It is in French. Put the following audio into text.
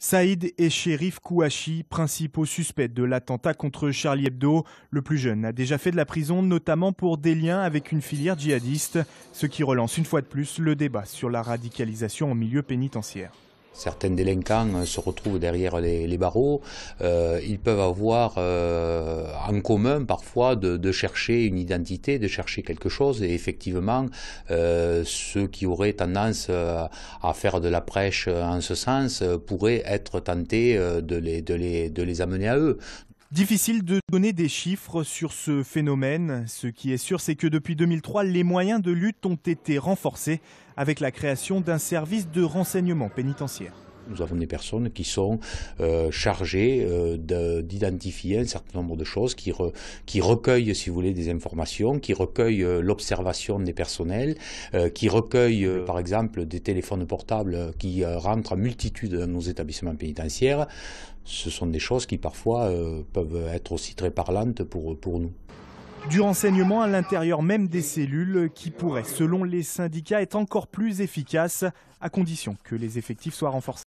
Saïd et Shérif Kouachi, principaux suspects de l'attentat contre Charlie Hebdo, le plus jeune a déjà fait de la prison, notamment pour des liens avec une filière djihadiste, ce qui relance une fois de plus le débat sur la radicalisation en milieu pénitentiaire. Certains délinquants euh, se retrouvent derrière les, barreaux. Euh, ils peuvent avoir euh, en commun parfois de, chercher une identité, de chercher quelque chose. Et effectivement, ceux qui auraient tendance à faire de la prêche en ce sens pourraient être tentés de les amener à eux. Difficile de donner des chiffres sur ce phénomène. Ce qui est sûr, c'est que depuis 2003, les moyens de lutte ont été renforcés avec la création d'un service de renseignement pénitentiaire nous avons des personnes qui sont euh, chargées euh, d'identifier un certain nombre de choses, qui, recueillent, si vous voulez, des informations, qui recueillent euh, l'observation des personnels, qui recueillent, par exemple, des téléphones portables qui rentrent en multitude dans nos établissements pénitentiaires. Ce sont des choses qui parfois peuvent être aussi très parlantes pour, pour nous du renseignement à l'intérieur même des cellules qui pourrait, selon les syndicats, être encore plus efficace à condition que les effectifs soient renforcés.